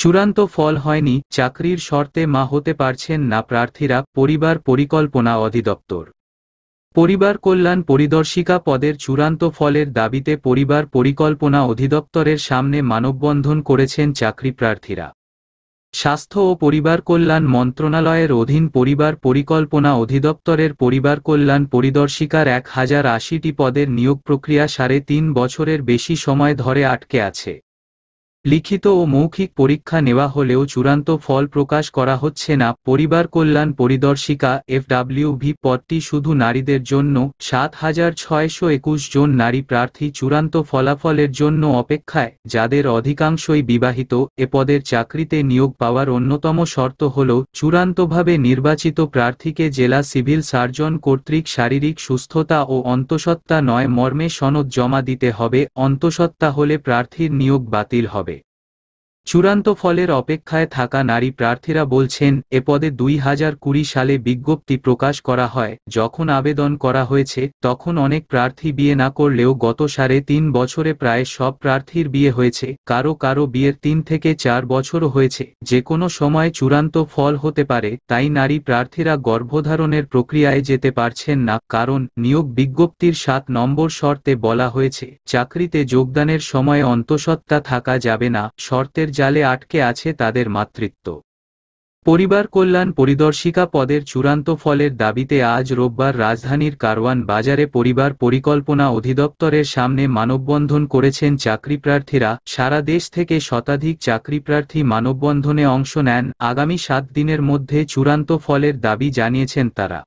চূড়ান্ত ফল হয়নি চাকরির শর্তে মা হতে পারছেন না প্রার্থীরা পরিবার পরিকল্পনা অধিদপ্তর পরিবার কল্যাণ পরিদর্শিকা পদের চূড়ান্ত ফলের দাবিতে পরিবার পরিকল্পনা অধিদপ্তরের সামনে মানববন্ধন করেছেন চাকরি প্রার্থীরা স্বাস্থ্য ও পরিবার কল্যাণ মন্ত্রণালয়ের অধীন পরিবার পরিকল্পনা অধিদপ্তরের পরিবার কল্যাণ পরিদর্শিকার এক হাজার আশিটি পদের নিয়োগ প্রক্রিয়া সাড়ে তিন বছরের বেশি সময় ধরে আটকে আছে লিখিত ও মৌখিক পরীক্ষা নেওয়া হলেও চূড়ান্ত ফল প্রকাশ করা হচ্ছে না পরিবার কল্যাণ পরিদর্শিকা এফডাব্লিউভি পদটি শুধু নারীদের জন্য সাত হাজার ছয়শো একুশ জন নারী প্রার্থী চূড়ান্ত ফলাফলের জন্য অপেক্ষায় যাদের অধিকাংশই বিবাহিত এ পদের চাকরিতে নিয়োগ পাওয়ার অন্যতম শর্ত হল চূড়ান্তভাবে নির্বাচিত প্রার্থীকে জেলা সিভিল সার্জন কর্তৃক শারীরিক সুস্থতা ও অন্তঃসত্ত্বা নয় মর্মে সনদ জমা দিতে হবে অন্তঃসত্ত্বা হলে প্রার্থীর নিয়োগ বাতিল হবে চূড়ান্ত ফলের অপেক্ষায় থাকা নারী প্রার্থীরা বলছেন এ পদে দুই হাজার কুড়ি সালে বিজ্ঞপ্তি প্রকাশ করা হয় যখন আবেদন করা হয়েছে তখন অনেক প্রার্থী বিয়ে না করলেও গত সাড়ে তিন বছরে প্রায় সব প্রার্থীর বিয়ে হয়েছে কারো কারো বিয়ের তিন থেকে চার বছরও হয়েছে যে কোনো সময় চূড়ান্ত ফল হতে পারে তাই নারী প্রার্থীরা গর্ভধারণের প্রক্রিয়ায় যেতে পারছেন না কারণ নিয়োগ বিজ্ঞপ্তির সাত নম্বর শর্তে বলা হয়েছে চাকরিতে যোগদানের সময় অন্তঃসত্ত্বা থাকা যাবে না শর্তের জালে আটকে আছে তাদের মাতৃত্ব পরিবার কল্যাণ পরিদর্শিকা পদের চূড়ান্ত ফলের দাবিতে আজ রোববার রাজধানীর কারওয়ান বাজারে পরিবার পরিকল্পনা অধিদপ্তরের সামনে মানববন্ধন করেছেন চাকরিপ্রার্থীরা সারা দেশ থেকে শতাধিক চাকরিপ্রার্থী মানববন্ধনে অংশ নেন আগামী সাত দিনের মধ্যে চূড়ান্ত ফলের দাবি জানিয়েছেন তারা